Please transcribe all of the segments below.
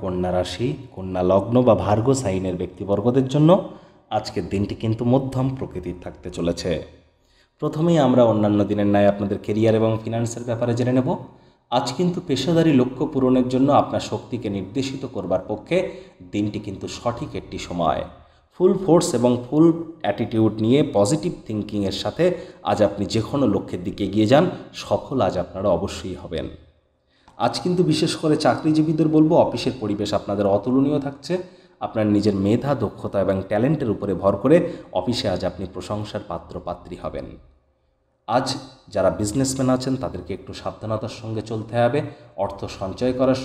কন্যা রাশি কন্যা লগ্ন বা ভার্গ সাইনের ব্যক্তিবর্গদের জন্য আজকের দিনটি কিন্তু মধ্যম প্রকৃতির থাকতে চলেছে প্রথমেই আমরা অন্যান্য দিনের ন্যায় আপনাদের কেরিয়ার এবং ফিনান্সের ব্যাপারে জেনে নেব আজ কিন্তু পেশাদারি লক্ষ্য পূরণের জন্য আপনার শক্তিকে নির্দেশিত করবার পক্ষে দিনটি কিন্তু সঠিক একটি সময় ফুল ফোর্স এবং ফুল অ্যাটিটিউড নিয়ে পজিটিভ থিঙ্কিংয়ের সাথে আজ আপনি যে কোনো লক্ষ্যের দিকে এগিয়ে যান সফল আজ আপনারা অবশ্যই হবেন আজ কিন্তু বিশেষ করে চাকরিজীবীদের বলবো অফিসের পরিবেশ আপনাদের অতুলনীয় থাকছে আপনার নিজের মেধা দক্ষতা এবং ট্যালেন্টের উপরে ভর করে অফিসে আজ আপনি প্রশংসার পাত্র পাত্রী হবেন আজ যারা বিজনেসম্যান আছেন তাদেরকে একটু সাবধানতার সঙ্গে চলতে হবে অর্থ সঞ্চয় করার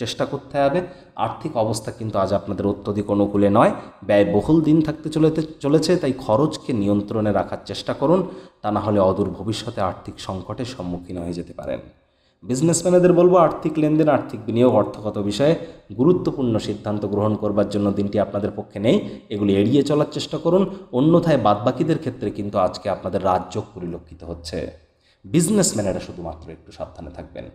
চেষ্টা করতে হবে আর্থিক অবস্থা কিন্তু আজ আপনাদের অত্যধিক অনুকূলে নয় ব্যয় বহুল দিন থাকতে চলেতে চলেছে তাই খরচকে নিয়ন্ত্রণে রাখার চেষ্টা করুন তা না হলে অদূর ভবিষ্যতে আর্থিক সংকটের সম্মুখীন হয়ে যেতে পারেন বিজনেসম্যানেদের বলবো আর্থিক লেনদেন আর্থিক বিনিয়োগ অর্থগত বিষয়ে গুরুত্বপূর্ণ সিদ্ধান্ত গ্রহণ করবার জন্য দিনটি আপনাদের পক্ষে নেই এগুলি এড়িয়ে চলার চেষ্টা করুন অন্যথায় বাদবাকিদের ক্ষেত্রে কিন্তু আজকে আপনাদের রাজ্য পরিলক্ষিত হচ্ছে বিজনেসম্যানেরা শুধুমাত্র একটু সাবধানে থাকবেন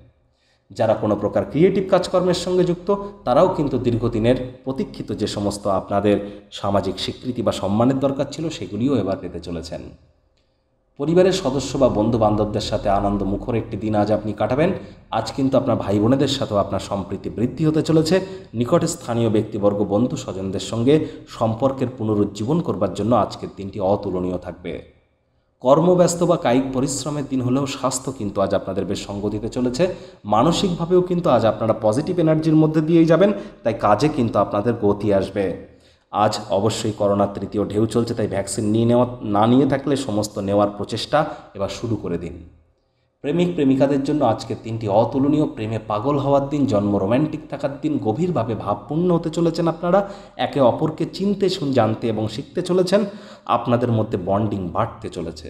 যারা কোনো প্রকার ক্রিয়েটিভ কাজকর্মের সঙ্গে যুক্ত তারাও কিন্তু দীর্ঘদিনের প্রতীক্ষিত যে সমস্ত আপনাদের সামাজিক স্বীকৃতি বা সম্মানের দরকার ছিল সেগুলিও এবার পেতে চলেছেন পরিবারের সদস্য বা বন্ধু বান্ধবদের সাথে আনন্দ মুখর একটি দিন আজ আপনি কাটাবেন আজ কিন্তু আপনার ভাই বোনেদের সাথেও আপনার সম্প্রীতি বৃদ্ধি হতে চলেছে নিকটে স্থানীয় ব্যক্তিবর্গ বন্ধু স্বজনদের সঙ্গে সম্পর্কের পুনরুজ্জীবন করবার জন্য আজকের দিনটি অতুলনীয় থাকবে কর্মব্যস্ত বা কায়িক পরিশ্রমের দিন হলেও স্বাস্থ্য কিন্তু আজ আপনাদের বেশ সঙ্গ দিতে চলেছে মানসিকভাবেও কিন্তু আজ আপনারা পজিটিভ এনার্জির মধ্যে দিয়েই যাবেন তাই কাজে কিন্তু আপনাদের গতি আসবে আজ অবশ্যই করোনার তৃতীয় ঢেউ চলছে তাই ভ্যাকসিন নিয়ে নেওয়া না নিয়ে থাকলে সমস্ত নেওয়ার প্রচেষ্টা এবার শুরু করে দিন প্রেমিক প্রেমিকাদের জন্য আজকের দিনটি অতুলনীয় প্রেমে পাগল হওয়ার দিন জন্ম রোম্যান্টিক থাকার দিন গভীরভাবে ভাবপূর্ণ হতে চলেছেন আপনারা একে অপরকে চিনতে শুন জানতে এবং শিখতে চলেছেন আপনাদের মধ্যে বন্ডিং বাড়তে চলেছে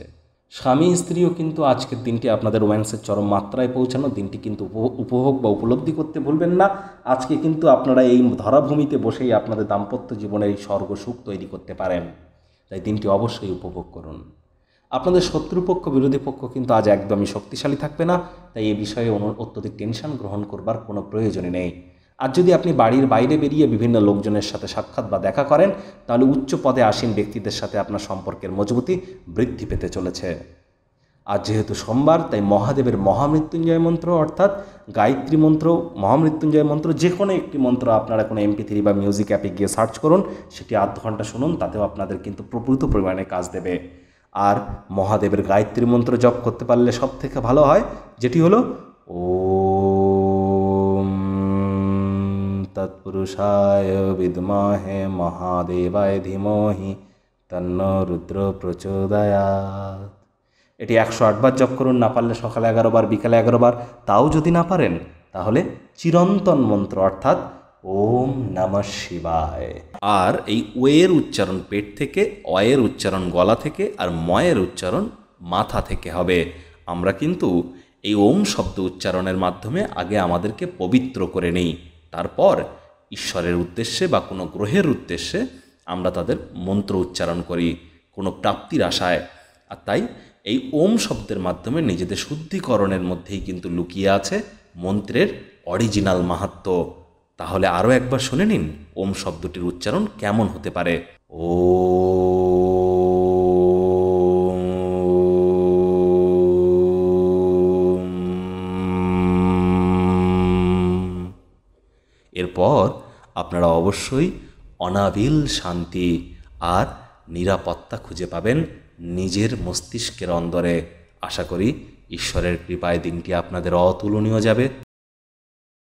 স্বামী স্ত্রীও কিন্তু আজকের দিনটি আপনাদের রোম্যান্সের চরম মাত্রায় পৌঁছানো দিনটি কিন্তু উপভোগ বা উপলব্ধি করতে ভুলবেন না আজকে কিন্তু আপনারা এই ধরাভূমিতে বসেই আপনাদের দাম্পত্য জীবনের এই স্বর্গ সুখ তৈরি করতে পারেন তাই দিনটি অবশ্যই উপভোগ করুন আপনাদের শত্রুপক্ষ বিরোধী পক্ষ কিন্তু আজ একদমই শক্তিশালী থাকবে না তাই এ বিষয়ে অত্যধিক টেনশন গ্রহণ করবার কোনো প্রয়োজনই নেই আর যদি আপনি বাড়ির বাইরে বেরিয়ে বিভিন্ন লোকজনের সাথে সাক্ষাৎ বা দেখা করেন তাহলে উচ্চ পদে আসীন ব্যক্তিদের সাথে আপনার সম্পর্কের মজবুতি বৃদ্ধি পেতে চলেছে আর যেহেতু সোমবার তাই মহাদেবের মহামৃত্যুঞ্জয় মন্ত্র অর্থাৎ গায়ত্রী মন্ত্র মহামৃত্যুঞ্জয় মন্ত্র যে কোনো একটি মন্ত্র আপনারা কোনো এমপি থ্রি বা মিউজিক অ্যাপে গিয়ে সার্চ করুন সেটি আধ ঘন্টা শুনুন তাতেও আপনাদের কিন্তু প্রভূত পরিমাণে কাজ দেবে আর মহাদেবের গায়ত্রী মন্ত্র জপ করতে পারলে সব থেকে ভালো হয় যেটি হলো ও তৎপুরুষায় বিদমাহে মহাদেবায় ধীমহি তন্ন রুদ্র প্রচোদয়া এটি একশো আটবার জপ করুন না পারলে সকালে এগারো বার বিকালে এগারো বার তাও যদি না পারেন তাহলে চিরন্তন মন্ত্র অর্থাৎ ওম নমঃ শিবায় আর এই ওয়ের উচ্চারণ পেট থেকে অয়ের উচ্চারণ গলা থেকে আর ময়ের উচ্চারণ মাথা থেকে হবে আমরা কিন্তু এই ওম শব্দ উচ্চারণের মাধ্যমে আগে আমাদেরকে পবিত্র করে নেই তারপর ঈশ্বরের উদ্দেশ্যে বা কোনো গ্রহের উদ্দেশ্যে আমরা তাদের মন্ত্র উচ্চারণ করি কোনো প্রাপ্তির আশায় আর তাই এই ওম শব্দের মাধ্যমে নিজেদের শুদ্ধিকরণের মধ্যেই কিন্তু লুকিয়ে আছে মন্ত্রের অরিজিনাল মাহাত্ম তাহলে আরও একবার শুনে নিন ওম শব্দটির উচ্চারণ কেমন হতে পারে ও এরপর আপনারা অবশ্যই অনাবিল শান্তি আর নিরাপত্তা খুঁজে পাবেন নিজের মস্তিষ্কের অন্দরে আশা করি ঈশ্বরের কৃপায় দিনটি আপনাদের অতুলনীয় যাবে